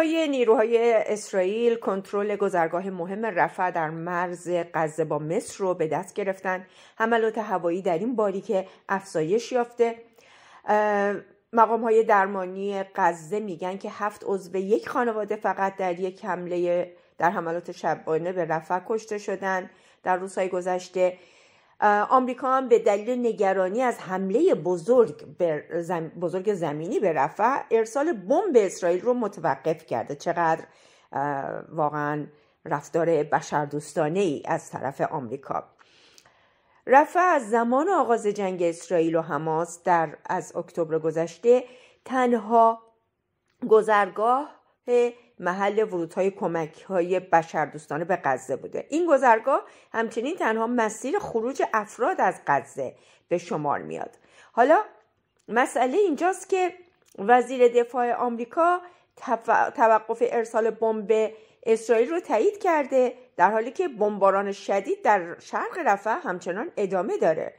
پای نیروهای اسرائیل کنترل گذرگاه مهم رفع در مرز غزه با مصر رو به دست گرفتن حملات هوایی در این باری که افزایش یافته مقام های درمانی غزه میگن که هفت عضو یک خانواده فقط در یک حمله در حملات شبانه به رفع کشته شدن در روزهای گذشته آمریکا هم به دلیل نگرانی از حمله بزرگ, بزرگ زمینی به رفع ارسال بمب اسرائیل رو متوقف کرده چقدر واقعا رفتار بشردوستانه ای از طرف آمریکا رفع از زمان آغاز جنگ اسرائیل و حماس در از اکتبر گذشته تنها گذرگاه محل ورودهای کمک های بشردوستانه به غزه بوده این گذرگاه همچنین تنها مسیر خروج افراد از غزه به شمار میاد حالا مسئله اینجاست که وزیر دفاع آمریکا توقف ارسال بمب به اسرائیل رو تایید کرده در حالی که بمباران شدید در شرق رفح همچنان ادامه داره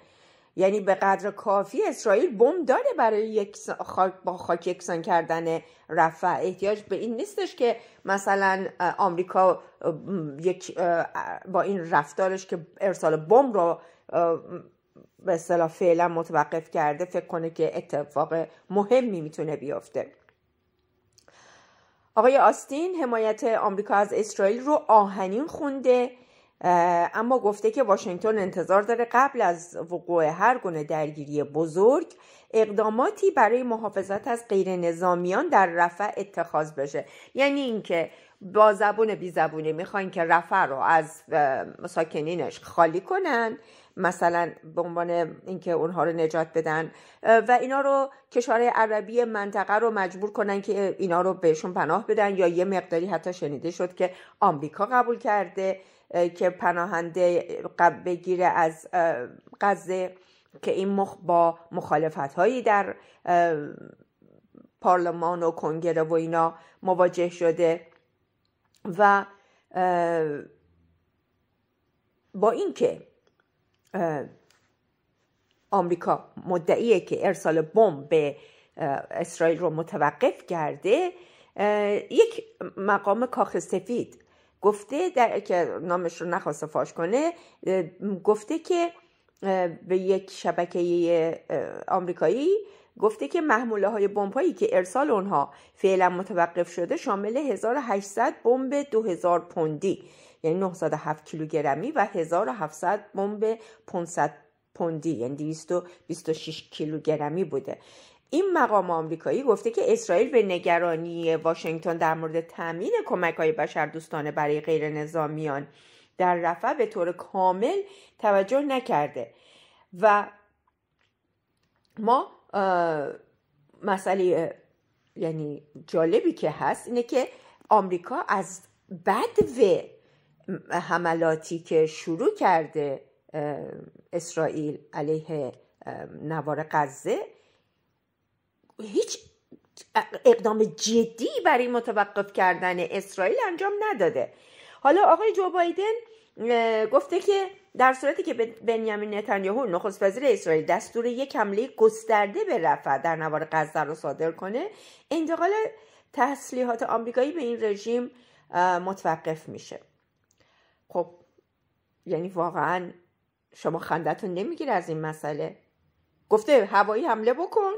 یعنی به قدر کافی اسرائیل بم داره برای یک با خاک یکسان کردن رفع احتیاج به این نیستش که مثلا آمریکا یک با این رفتارش که ارسال بمب رو به اصطلاح فعلا متوقف کرده فکر کنه که اتفاق مهمی میتونه بیفته آقای آستین حمایت آمریکا از اسرائیل رو آهنین خونده اما گفته که واشنگتن انتظار داره قبل از وقوع هر گونه درگیری بزرگ اقداماتی برای محافظت از غیر نظامیان در رفع اتخاذ بشه یعنی اینکه با زبون بی زبونه میخواین که رفع رو از ساکنینش خالی کنن مثلا به عنوان اینکه اونها رو نجات بدن و اینا رو کشورهای عربی منطقه رو مجبور کنن که اینا رو بهشون پناه بدن یا یه مقداری حتی شنیده شد که آمریکا قبول کرده که پناهنده بگیره از غزه که این مخ با مخالفت هایی در پارلمان و کنگره و اینا مواجه شده و با اینکه آمریکا مدعیه که ارسال بمب به اسرائیل رو متوقف کرده یک مقام کاخ سفید گفته در که نامش رو نخواسته فاش کنه گفته که به یک شبکه آمریکایی گفته که محموله های بمب هایی که ارسال اونها فعلا متوقف شده شامل 1800 بمب 2000 پوندی یعنی 907 کیلوگرمی و 1700 بمب 500 پوندی یعنی 226 کیلوگرمی بوده این مقام آمریکایی گفته که اسرائیل به نگرانی واشنگتن در مورد تامین کمک‌های بشردوستانه برای نظامیان در رفع به طور کامل توجه نکرده و ما مسئله یعنی جالبی که هست اینه که آمریکا از و حملاتی که شروع کرده اسرائیل علیه نوار غزه هیچ اقدام جدی برای متوقف کردن اسرائیل انجام نداده حالا آقای جو بایدن گفته که در صورتی که بنیامین نتانیاهو نخست وزیر اسرائیل دستور یک حمله گسترده به در نوار غزه رو صادر کنه انتقال تسلیحات آمریکایی به این رژیم متوقف میشه خب یعنی واقعا شما خندتون نمیگیره از این مسئله گفته هوایی حمله بکن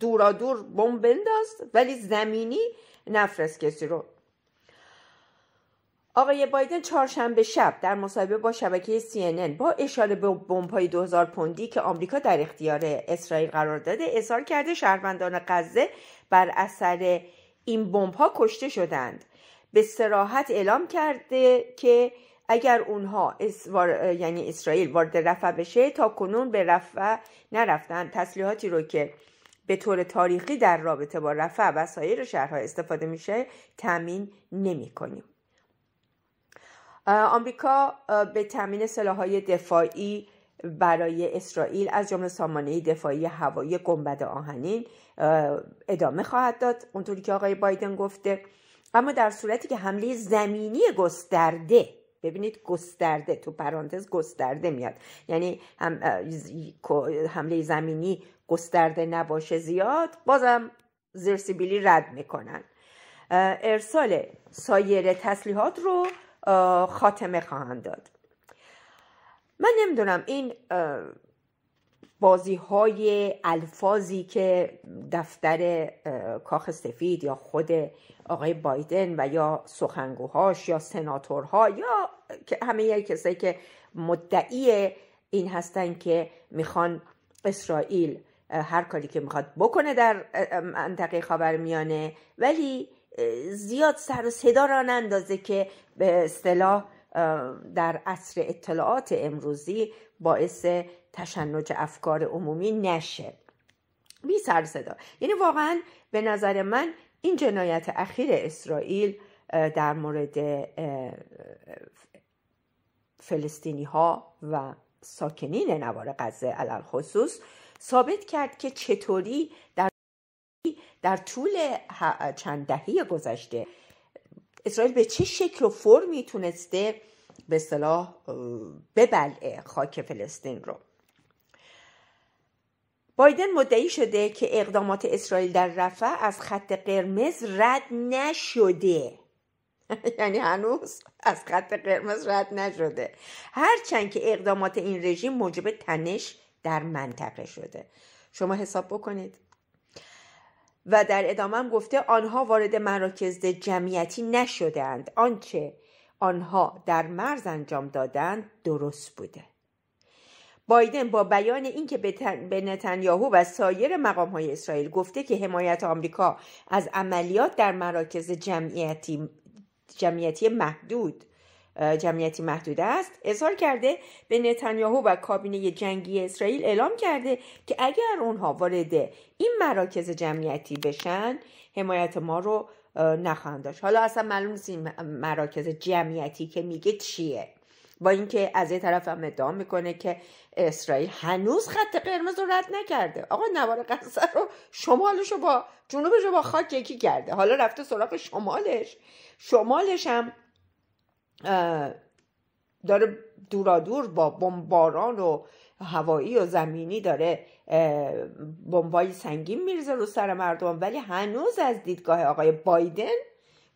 دورا دور بمب بنداز ولی زمینی نفرست کسی رو آقای بایدن چهارشنبه شب در مصاحبه با شبکه CNN با اشاره به بمب‌های 2000 پوندی که آمریکا در اختیار اسرائیل قرار داده اظهار کرده شهروندان غزه بر اثر این بمب‌ها کشته شدند به سراحت اعلام کرده که اگر اونها یعنی اسرائیل وارد رفع بشه تا کنون به رفع نرفتن تسلیحاتی رو که به طور تاریخی در رابطه با رفع و سایر شهرها استفاده میشه تامین نمی کنیم. آمریکا به تامین سلاحهای دفاعی برای اسرائیل از جمله سامانه دفاعی هوایی گنبد آهنین ادامه خواهد داد اونطوری که آقای بایدن گفته اما در صورتی که حمله زمینی گسترده ببینید گسترده تو پرانتز گسترده میاد یعنی هم حمله زمینی گسترده نباشه زیاد بازم زرسیبیلی رد میکنن ارسال سایر تسلیحات رو خاتمه خواهند داد من نمیدونم این بازی های الفاظی که دفتر کاخ سفید یا خود آقای بایدن و یا سخنگوهاش یا سناتورها یا همه کسایی که مدعی این هستن که میخوان اسرائیل هر کاری که میخواد بکنه در منطقه میانه ولی زیاد سر و صدا را نندازه که به اصطلاح در عصر اطلاعات امروزی باعث تشنج افکار عمومی نشه بی سر صدا یعنی واقعا به نظر من این جنایت اخیر اسرائیل در مورد فلسطینی ها و ساکنین نوار غزه علال خصوص ثابت کرد که چطوری در در طول چند دهه گذشته اسرائیل به چه شکل و فرمی تونسته به صلاح ببلعه خاک فلسطین رو بایدن مدعی شده که اقدامات اسرائیل در رفع از خط قرمز رد نشده یعنی هنوز از خط قرمز رد نشده هرچند که اقدامات این رژیم موجب تنش در منطقه شده شما حساب بکنید و در هم گفته آنها وارد مراکز جمعیتی نشدند آنچه آنها در مرز انجام دادند درست بوده بایدن با بیان اینکه به نتانیاهو و سایر مقام های اسرائیل گفته که حمایت آمریکا از عملیات در مراکز جمعیتی, جمعیتی محدود جمعیتی محدود است اظهار کرده به نتانیاهو و کابینه جنگی اسرائیل اعلام کرده که اگر اونها وارد این مراکز جمعیتی بشن حمایت ما رو نخواهند داشت حالا اصلا معلوم نیست این مراکز جمعیتی که میگه چیه با اینکه از یه طرف هم ادعا میکنه که اسرائیل هنوز خط قرمز رو رد نکرده آقا نوار غزه رو شمالش رو با جنوبش رو با خاک یکی کرده حالا رفته سراغ شمالش شمالش هم داره دورادور با بمباران و هوایی و زمینی داره بمبای سنگین میرزه رو سر مردم ولی هنوز از دیدگاه آقای بایدن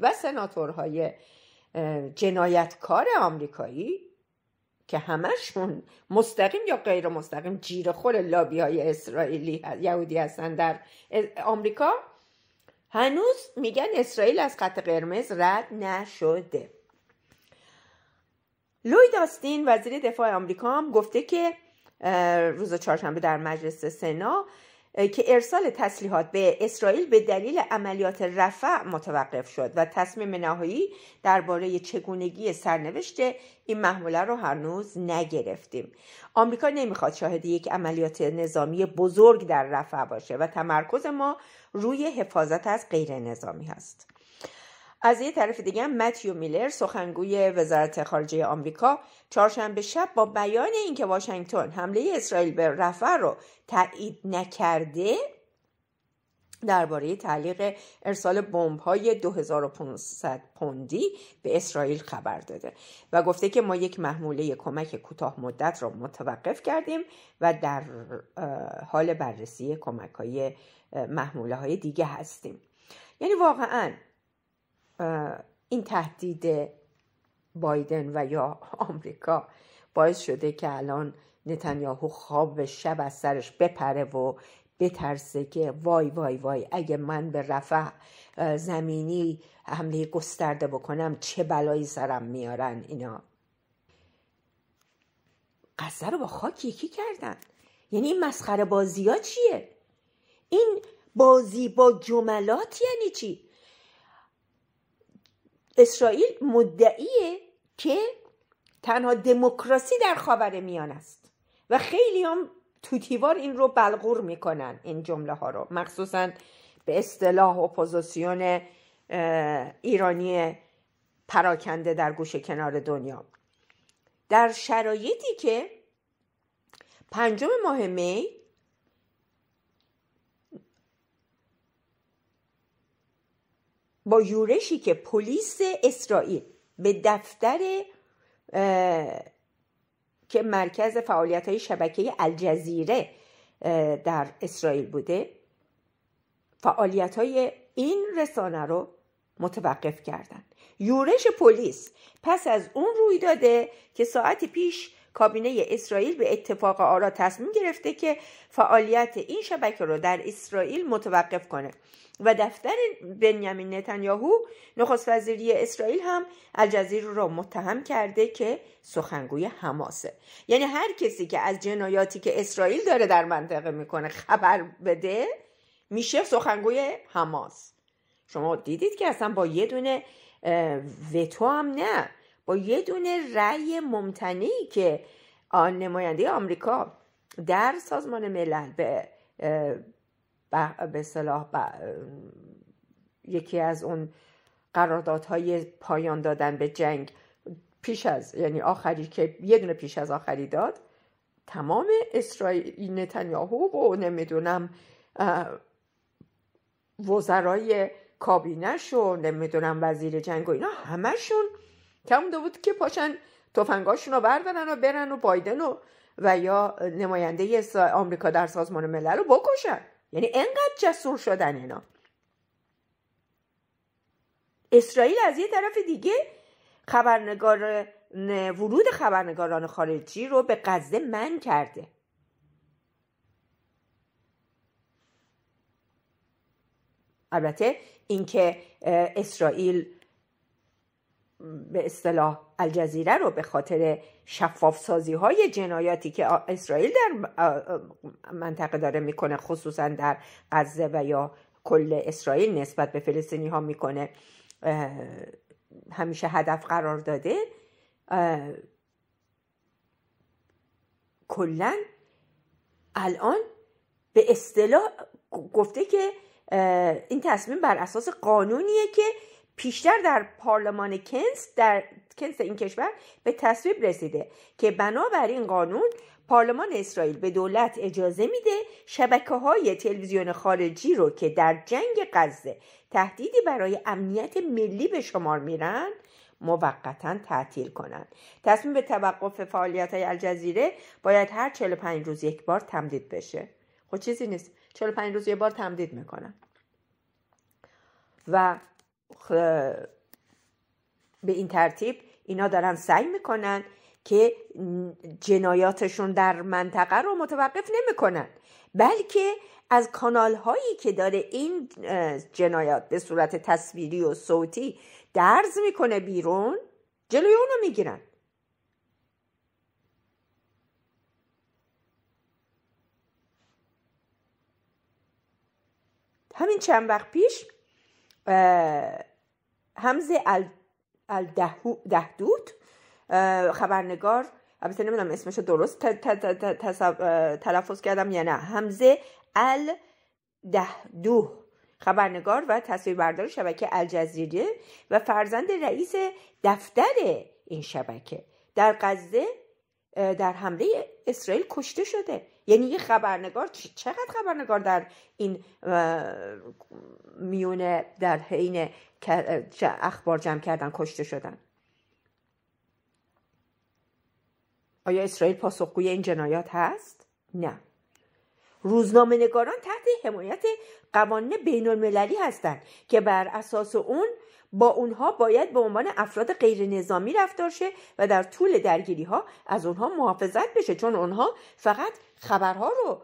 و سناتورهای جنایتکار آمریکایی که همشون مستقیم یا غیر مستقیم جیر خور لابی های اسرائیلی یهودی هستن در آمریکا هنوز میگن اسرائیل از خط قرمز رد نشده لوید آستین وزیر دفاع آمریکا هم گفته که روز چهارشنبه در مجلس سنا که ارسال تسلیحات به اسرائیل به دلیل عملیات رفع متوقف شد و تصمیم نهایی درباره چگونگی سرنوشت این محموله رو هنوز نگرفتیم آمریکا نمیخواد شاهد یک عملیات نظامی بزرگ در رفع باشه و تمرکز ما روی حفاظت از غیر نظامی هست از یه طرف دیگه متیو میلر سخنگوی وزارت خارجه آمریکا چهارشنبه شب با بیان اینکه واشنگتن حمله اسرائیل به رفح رو تایید نکرده درباره تعلیق ارسال های 2500 پوندی به اسرائیل خبر داده و گفته که ما یک محموله کمک کوتاه مدت را متوقف کردیم و در حال بررسی کمک های محموله های دیگه هستیم یعنی واقعا این تهدید بایدن و یا آمریکا باعث شده که الان نتانیاهو خواب شب از سرش بپره و بترسه که وای وای وای اگه من به رفع زمینی حمله گسترده بکنم چه بلایی سرم میارن اینا قصه رو با خاک یکی کردن یعنی این مسخره بازی ها چیه این بازی با جملات یعنی چی اسرائیل مدعیه که تنها دموکراسی در خاور میان است و خیلی هم توتیوار این رو بلغور میکنن این جمله ها رو مخصوصا به اصطلاح اپوزیسیون ایرانی پراکنده در گوشه کنار دنیا در شرایطی که پنجم ماه می با یورشی که پلیس اسرائیل به دفتر که مرکز فعالیت های شبکه الجزیره در اسرائیل بوده فعالیت های این رسانه رو متوقف کردند. یورش پلیس پس از اون روی داده که ساعتی پیش کابینه اسرائیل به اتفاق آرا تصمیم گرفته که فعالیت این شبکه رو در اسرائیل متوقف کنه و دفتر بنیامین نتانیاهو نخست وزیری اسرائیل هم الجزیر را متهم کرده که سخنگوی حماسه یعنی هر کسی که از جنایاتی که اسرائیل داره در منطقه میکنه خبر بده میشه سخنگوی حماس شما دیدید که اصلا با یه دونه وتو هم نه با یه دونه رأی ممتنعی که آن نماینده آمریکا در سازمان ملل به به صلاح یکی از اون قراردادهای پایان دادن به جنگ پیش از یعنی آخری که یه دونه پیش از آخری داد تمام اسرائیل نتانیاهو و نمیدونم وزرای کابینش و نمیدونم وزیر جنگ و اینا همشون کم بود که پاشن تفنگاشون رو بردارن و برن و بایدن و و یا نماینده آمریکا در سازمان ملل رو بکشن یعنی انقدر جسور شدن اینا اسرائیل از یه طرف دیگه خبرنگار ورود خبرنگاران خارجی رو به غزه من کرده البته اینکه اسرائیل به اصطلاح الجزیره رو به خاطر شفاف سازی های جنایاتی که اسرائیل در منطقه داره میکنه خصوصا در غزه و یا کل اسرائیل نسبت به فلسطینی ها میکنه همیشه هدف قرار داده کلا الان به اصطلاح گفته که این تصمیم بر اساس قانونیه که پیشتر در پارلمان کنس در کنز این کشور به تصویب رسیده که بنابر این قانون پارلمان اسرائیل به دولت اجازه میده شبکه های تلویزیون خارجی رو که در جنگ غزه تهدیدی برای امنیت ملی به شمار میرن موقتا تعطیل کنند تصمیم به توقف فعالیت های الجزیره باید هر 45 روز یک بار تمدید بشه خب چیزی نیست 45 روز یک بار تمدید میکنن و به این ترتیب اینا دارن سعی میکنن که جنایاتشون در منطقه رو متوقف نمیکنن بلکه از کانال هایی که داره این جنایات به صورت تصویری و صوتی درز میکنه بیرون جلوی اونو میگیرن همین چند وقت پیش همزه الدهدود خبرنگار البته نمیدونم رو درست تلفظ کردم یا نه همزه دو خبرنگار و تصویربردار شبکه الجزیره و فرزند رئیس دفتر این شبکه در غزه در حمله اسرائیل کشته شده یعنی یه خبرنگار چقدر خبرنگار در این میونه در حین اخبار جمع کردن کشته شدن آیا اسرائیل پاسخگوی این جنایات هست؟ نه روزنامه نگاران تحت حمایت قوانین بین المللی هستند که بر اساس اون با اونها باید به عنوان افراد غیر نظامی رفتار شه و در طول درگیری ها از اونها محافظت بشه چون اونها فقط خبرها رو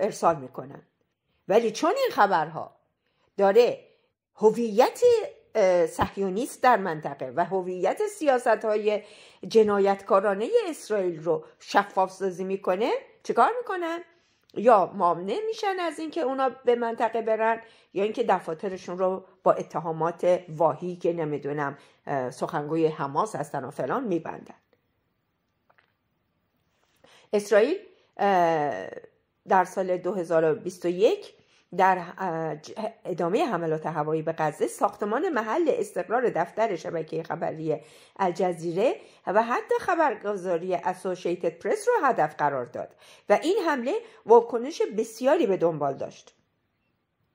ارسال میکنن ولی چون این خبرها داره هویت صهیونیست در منطقه و هویت سیاست های جنایتکارانه اسرائیل رو شفاف سازی میکنه چیکار میکنن یا مامنه میشن از اینکه اونا به منطقه برن یا اینکه دفاترشون رو با اتهامات واهی که نمیدونم سخنگوی حماس هستن و فلان میبندن اسرائیل در سال 2021 در ادامه حملات هوایی به غزه ساختمان محل استقرار دفتر شبکه خبری الجزیره و حتی خبرگزاری اسوشیتد پرس را هدف قرار داد و این حمله واکنش بسیاری به دنبال داشت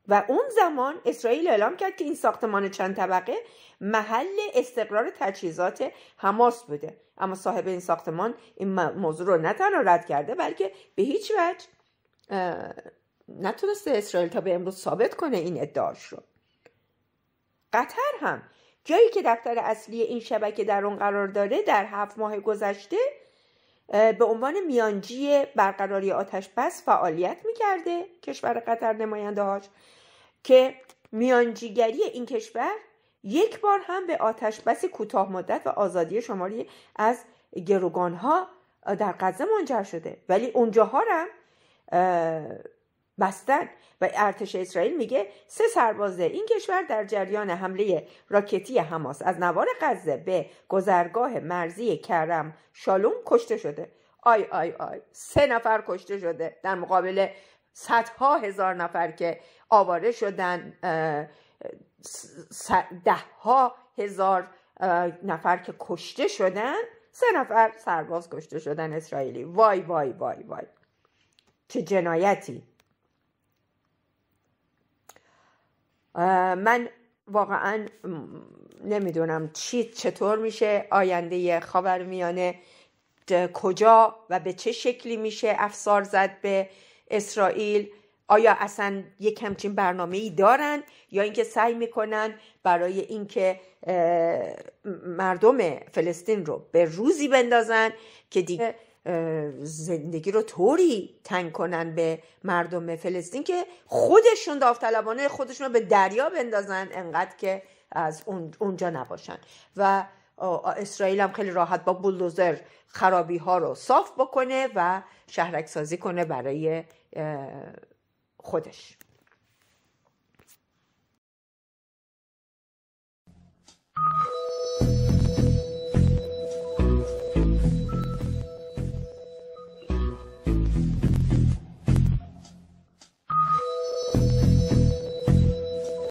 و اون زمان اسرائیل اعلام کرد که این ساختمان چند طبقه محل استقرار تجهیزات حماس بوده اما صاحب این ساختمان این موضوع رو نه تنها رد کرده بلکه به هیچ وجه نتونسته اسرائیل تا به امروز ثابت کنه این ادعاش رو قطر هم جایی که دفتر اصلی این شبکه در اون قرار داره در هفت ماه گذشته به عنوان میانجی برقراری آتش بس فعالیت میکرده کشور قطر نماینده هاش که میانجیگری این کشور یک بار هم به آتش بس کوتاه مدت و آزادی شماری از گروگان ها در غزه منجر شده ولی اونجاها هم بستن و ارتش اسرائیل میگه سه سرباز این کشور در جریان حمله راکتی حماس از نوار غزه به گذرگاه مرزی کرم شالوم کشته شده آی آی آی سه نفر کشته شده در مقابل صدها هزار نفر که آواره شدن ده ها هزار نفر که کشته شدن سه نفر سرباز کشته شدن اسرائیلی وای وای وای وای چه جنایتی من واقعا نمیدونم چی چطور میشه آینده میانه کجا و به چه شکلی میشه افسار زد به اسرائیل آیا اصلا یک همچین برنامه ای دارن یا اینکه سعی میکنن برای اینکه مردم فلسطین رو به روزی بندازن که دیگه زندگی رو طوری تنگ کنن به مردم فلسطین که خودشون داوطلبانه خودشون رو به دریا بندازن انقدر که از اونجا نباشن و اسرائیل هم خیلی راحت با بولدوزر خرابی ها رو صاف بکنه و شهرک سازی کنه برای خودش